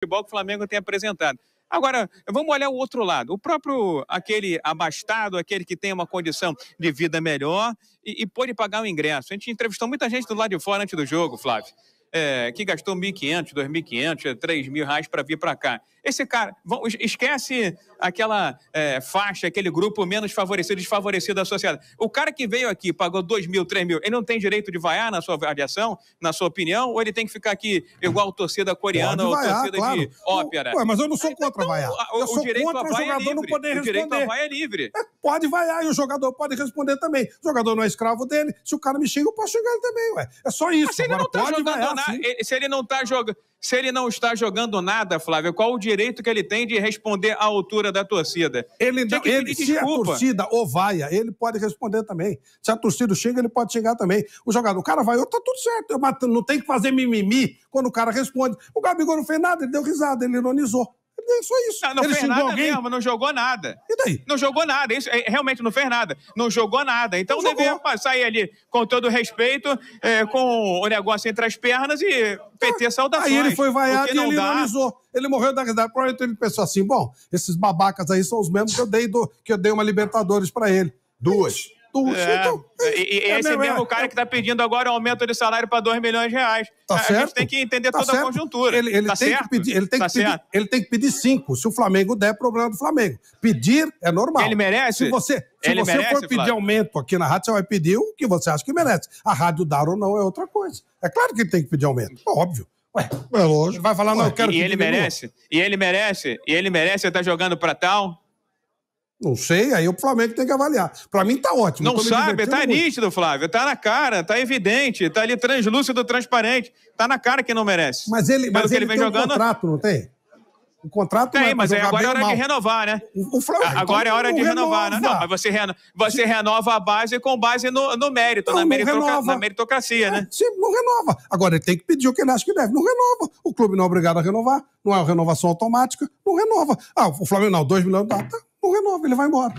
futebol que o Flamengo tem apresentado. Agora, vamos olhar o outro lado. O próprio, aquele abastado, aquele que tem uma condição de vida melhor e, e pagar o ingresso. A gente entrevistou muita gente do lado de fora antes do jogo, Flávio é, que gastou 1.500, 2.500, 3.000 reais para vir para cá. Esse cara, esquece aquela é, faixa, aquele grupo menos favorecido, desfavorecido da sociedade. O cara que veio aqui, pagou 2 mil, 3 mil, ele não tem direito de vaiar na sua avaliação, na sua opinião, ou ele tem que ficar aqui igual torcida coreana vaiar, ou torcida claro. de ópera? Ué, mas eu não sou tá contra então, vaiar. Ah, eu o, sou direito contra o é jogador é não poder responder. O direito à vaia é livre. É, pode vaiar e o jogador pode responder também. O jogador não é escravo dele. Se o cara me xinga, eu posso xingar ele também, ué. É só isso. Mas ainda Agora, não está jogando vaiar, se ele não está jogando. Se ele não está jogando nada, Flávio, qual o direito que ele tem de responder à altura da torcida? Ele, não, ele se a torcida ovaia, ele pode responder também. Se a torcida chega ele pode chegar também. O jogador, o cara vai, oh, tá tudo certo, eu, não tem que fazer mimimi quando o cara responde. O Gabigol não fez nada, ele deu risada, ele ironizou é só isso. Não, não ele fez nada alguém? mesmo, não jogou nada. E daí? Não jogou nada, isso, é, realmente não fez nada. Não jogou nada. Então não deveria jogou. sair ali com todo respeito, é, com o negócio entre as pernas e tá. PT saudações. Aí ele foi vaiado e ele dá. analisou. Ele morreu da risada. Provavelmente ele pensou assim, bom, esses babacas aí são os mesmos que eu dei, do, que eu dei uma Libertadores para ele. Duas cartucho. É. Então, e, é esse é. mesmo, é. cara que está pedindo agora um aumento de salário para 2 milhões de reais. Tá a certo. gente tem que entender tá toda certo. a conjuntura. Ele, ele tá tem certo. Que pedir, ele, tem tá que pedir, ele tem que pedir cinco. Se o Flamengo der, é problema do Flamengo. Pedir é normal. Ele merece? Se você, se ele você merece, for pedir Flávio? aumento aqui na rádio, você vai pedir o que você acha que merece. A rádio dar ou não é outra coisa. É claro que ele tem que pedir aumento. Óbvio. Ué, é lógico. Vai falar, Ué. não, eu quero e, e ele merece? E ele merece? E ele merece estar tá jogando para tal? Não sei, aí o Flamengo tem que avaliar. Para mim tá ótimo. Não sabe, tá muito. nítido, Flávio. Tá na cara, tá evidente, tá ali translúcido, transparente. Tá na cara que não merece. Mas ele, mas ele, ele, vem tem jogando... um contrato, não tem? O contrato tem, é mas agora é hora mal. de renovar, né? O Flamengo, ah, agora é hora de renovar, renova. né? Não, mas você, reno... você renova a base com base no, no mérito, não, na, não na, meritocracia, né? é, né? Sim, não renova. Agora ele tem que pedir o que ele acha que deve. Não renova. O clube não é obrigado a renovar, não é uma renovação automática, não renova. Ah, o Flamengo não, 2 milhões, tá, tá não renova, ele vai embora.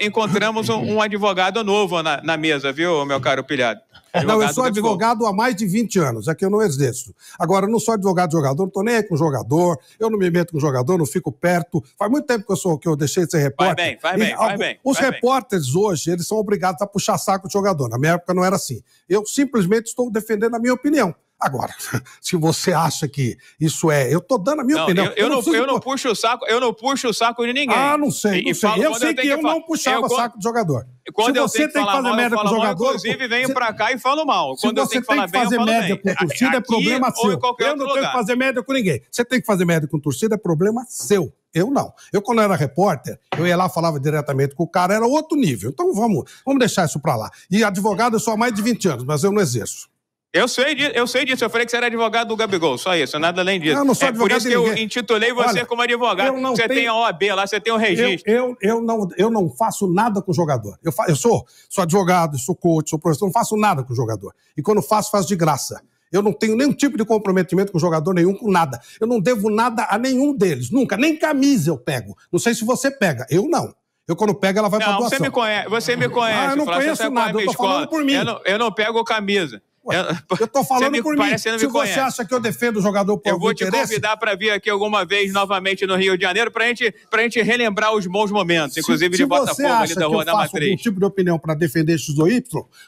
encontramos um, um, advogado novo na, na, mesa, viu, meu caro pilhado? não, eu sou advogado há mais de 20 anos, é que eu não exerço. Agora, eu não sou advogado de jogador, não tô nem aí com jogador, eu não me meto com jogador, não fico perto. Faz muito tempo que eu, sou, que eu deixei de ser repórter. Vai bem, vai bem, vai bem. Os vai repórteres bem. hoje, eles são obrigados a puxar saco de jogador. Na minha época não era assim. Eu simplesmente estou defendendo a minha opinião. Agora, se você acha que isso é. Eu tô dando a minha não, opinião. Eu, eu, eu, não, não eu não puxo o saco, eu não puxo o saco de ninguém. Ah, não sei. E, não sei. Falo, eu sei eu que, que eu falar, não puxava quando, saco de jogador. Quando se você tem que, tem que fazer mal, merda com o jogador. inclusive, venho pra cá e falo mal. Se quando você tem que fazer, bem, fazer com torcida, é Aqui, é problema seu. Eu não tenho que fazer merda com ninguém. Você tem que fazer merda com torcida, é problema seu. Eu não. Eu, quando era repórter, eu ia lá, falava diretamente com o cara, era outro nível. Então vamos, vamos deixar isso pra lá. E advogado, eu sou há mais de 20 anos, mas eu não exerço. Eu sei, disso, eu sei disso, eu falei que você era advogado do Gabigol, só isso, nada além disso. Eu não sou é advogado por isso que eu intitulei você Olha, como advogado. Você tenho... tem a OAB lá, você tem o registro. Eu, eu, eu, não, eu não faço nada com jogador. Eu, eu sou, sou advogado, sou coach, sou professor, não faço nada com jogador. E quando faço, faço de graça. Eu não tenho nenhum tipo de comprometimento com jogador nenhum, com nada. Eu não devo nada a nenhum deles, nunca. Nem camisa eu pego. Não sei se você pega, eu não. Eu, quando pego, ela vai não, pra doação. Você me conhece, você me conhece. Ah, eu não conheço é nada, eu tô escola. falando por mim. Eu não, eu não pego camisa. Ué, eu, tô falando me, por mim. Se você acha que eu defendo o jogador por Eu vou te interesse? convidar para vir aqui alguma vez novamente no Rio de Janeiro para gente, pra gente relembrar os bons momentos, inclusive se de Botafogo ali da Rua da Matriz. algum tipo de opinião para defender X ou Y,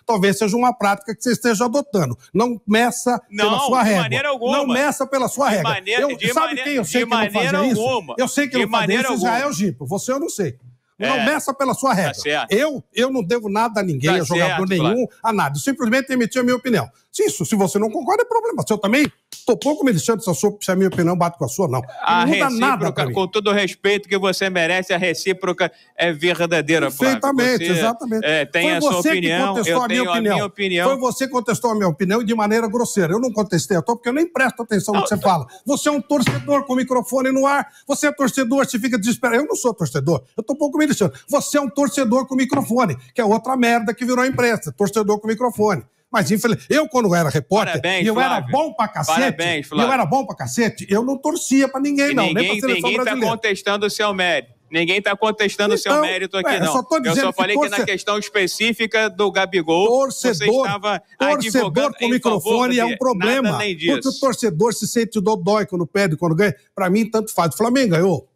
talvez seja uma prática que você esteja adotando. Não meça não, pela sua regra. Não, de maneira alguma. Não meça pela sua regra. Maneira, eu, sabe maneira, quem eu sei que não fazia isso? Eu sei que de não isso, Israel Gipo. Você eu não sei. Não é. meça pela sua tá regra. Tá eu, eu não devo nada a ninguém, tá a jogador certo, nenhum, claro. a nada. Eu simplesmente emiti a minha opinião isso, se você não concorda, é problema Eu também. Tô pouco me deixando se a, se a minha opinião bate com a sua, não. A não muda nada pra mim. Com todo o respeito que você merece, a recíproca é verdadeira, Perfeitamente, você, exatamente. É, tem Foi a sua opinião, eu a tenho opinião. a minha opinião. Foi você que contestou a minha opinião e de maneira grosseira. Eu não contestei a tua porque eu nem presto atenção no que você fala. Você é um torcedor com o microfone no ar. Você é torcedor, se fica desesperado. Eu não sou torcedor. Eu tô pouco me deixando. Você é um torcedor com microfone, que é outra merda que virou imprensa. Torcedor com microfone. Mas infelizmente, eu quando era repórter, Parabéns, eu era bom pra cacete, Parabéns, eu era bom pra cacete, eu não torcia pra ninguém e não, ninguém, nem pra seleção ninguém tá brasileira. Ninguém tá contestando o seu mérito. Ninguém está contestando o então, seu mérito aqui, é, não. Só eu só falei que, torce... que, na questão específica do Gabigol, torcedor, você estava torcedor com o microfone é um problema. Porque o torcedor se sente dodói quando perde, quando ganha. Para mim, tanto faz. O Flamengo ganhou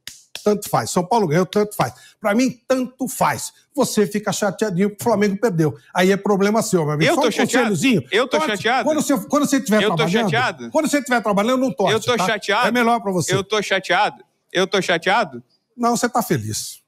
tanto faz. São Paulo ganhou, tanto faz. Para mim, tanto faz. Você fica chateadinho que o Flamengo perdeu. Aí é problema seu, meu amigo. Eu tô um chateado. Eu tô então, chateado. Quando você, quando você tiver eu trabalhando... Eu tô chateado. Quando você estiver trabalhando, eu não tô Eu tô tá? chateado. É melhor para você. Eu tô chateado. Eu tô chateado? Não, você tá feliz.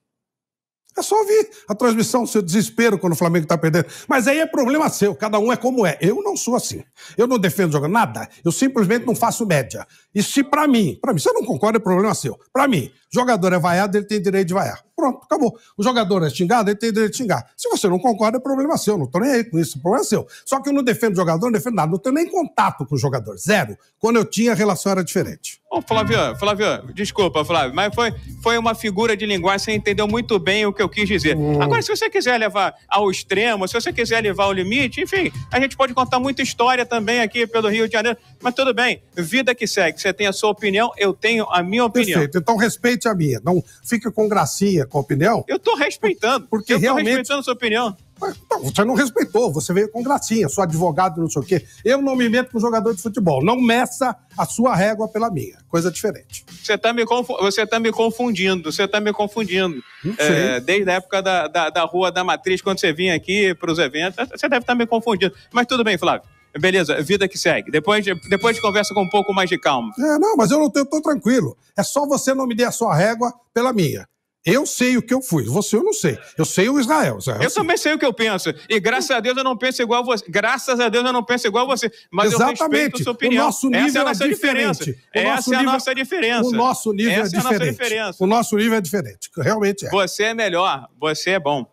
É só ouvir a transmissão, seu desespero quando o Flamengo está perdendo. Mas aí é problema seu, cada um é como é. Eu não sou assim. Eu não defendo jogar nada, eu simplesmente não faço média. E se para mim, para mim, se eu não concordo, é problema seu. Para mim, jogador é vaiado, ele tem direito de vaiar. Pronto, acabou. O jogador é xingado, ele tem direito de xingar. Se você não concorda, é problema seu. Não estou nem aí com isso, o é problema é seu. Só que eu não defendo jogador, não defendo nada. Não tenho nem contato com o jogador. Zero. Quando eu tinha, a relação era diferente. Bom, Flávio, Flaviano, desculpa, Flávio, mas foi, foi uma figura de linguagem, você entendeu muito bem o que eu quis dizer. Hum. Agora, se você quiser levar ao extremo, se você quiser levar ao limite, enfim, a gente pode contar muita história também aqui pelo Rio de Janeiro, mas tudo bem, vida que segue. Você tem a sua opinião, eu tenho a minha opinião. Perfeito, então respeite a minha. Não fique com gracinha, com a opinião. Eu tô respeitando. Porque eu tô respeitando a sua opinião. Então, você não respeitou, você veio com gracinha, sou advogado, não sei o quê. Eu não me meto com jogador de futebol. Não meça a sua régua pela minha. Coisa diferente. Você está me, você tá me confundindo, você está me confundindo. É, desde a época da, da, da, Rua da Matriz, quando você vinha aqui para os eventos, você deve estar tá me confundindo. Mas tudo bem, Flávio. Beleza, vida que segue. Depois, depois conversa com um pouco mais de calma. É, não, mas eu não estou tranquilo. É só você não me dê a sua régua pela minha. Eu sei o que eu fui, você eu não sei. Eu sei o Israel. Israel eu sim. também sei o que eu penso. E graças a Deus eu não penso igual a você. Graças a Deus eu não penso igual a você. Mas Exatamente. eu respeito a sua opinião. O nosso nível Essa é a é nossa é diferente. diferença. Essa é a nossa diferença. O nosso nível Essa é, é diferente. diferença. O nosso nível é diferente. Realmente é. Você é melhor, você é bom.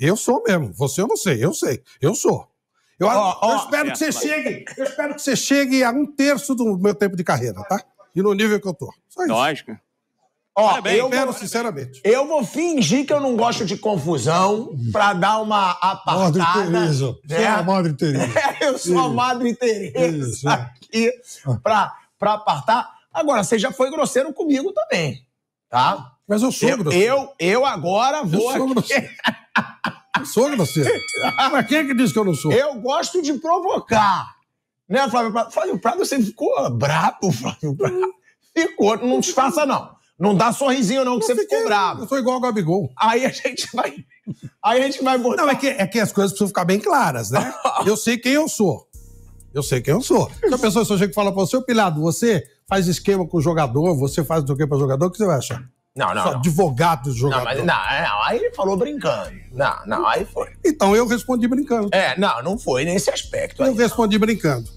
Eu sou mesmo. Você eu não sei, eu sei. Eu sou. Eu, oh, oh, eu espero oh, que você mas... chegue. Eu espero que você chegue a um terço do meu tempo de carreira, tá? E no nível que eu tô. Só isso. Lógico. Ó, parabéns, eu pera, vou, sinceramente. Eu vou fingir que eu não gosto de confusão pra dar uma apartada. Madre Teresa. Né? Sou é a Madre Teresa. É, eu sou Isso. a Madre Teresa Isso. aqui ah. pra, pra apartar. Agora, você já foi grosseiro comigo também, tá? Mas eu sou eu, grosseiro. Eu, eu agora vou eu sou grosseiro. eu sou grosseiro. Mas quem é que diz que eu não sou? Eu gosto de provocar. Né, Flávio Prado? Flávio Prado, você ficou brabo, Flávio Prado. Hum. Ficou, não disfarça não. Não dá sorrisinho, não, que você ficou bravo. Eu sou igual o Gabigol. Aí a gente vai. Aí a gente vai botar. Não, é que, é que as coisas precisam ficar bem claras, né? eu sei quem eu sou. Eu sei quem eu sou. Se a pessoa só chega e fala pra você, ô Pilado, você faz esquema com o jogador, você faz o que pra jogador, o que você vai achar? Não, não. Só não. advogado do jogador. Não, mas, é, não, aí ele falou brincando. Não, não, aí foi. Então eu respondi brincando. É, não, não foi nesse aspecto. Eu aí, respondi brincando.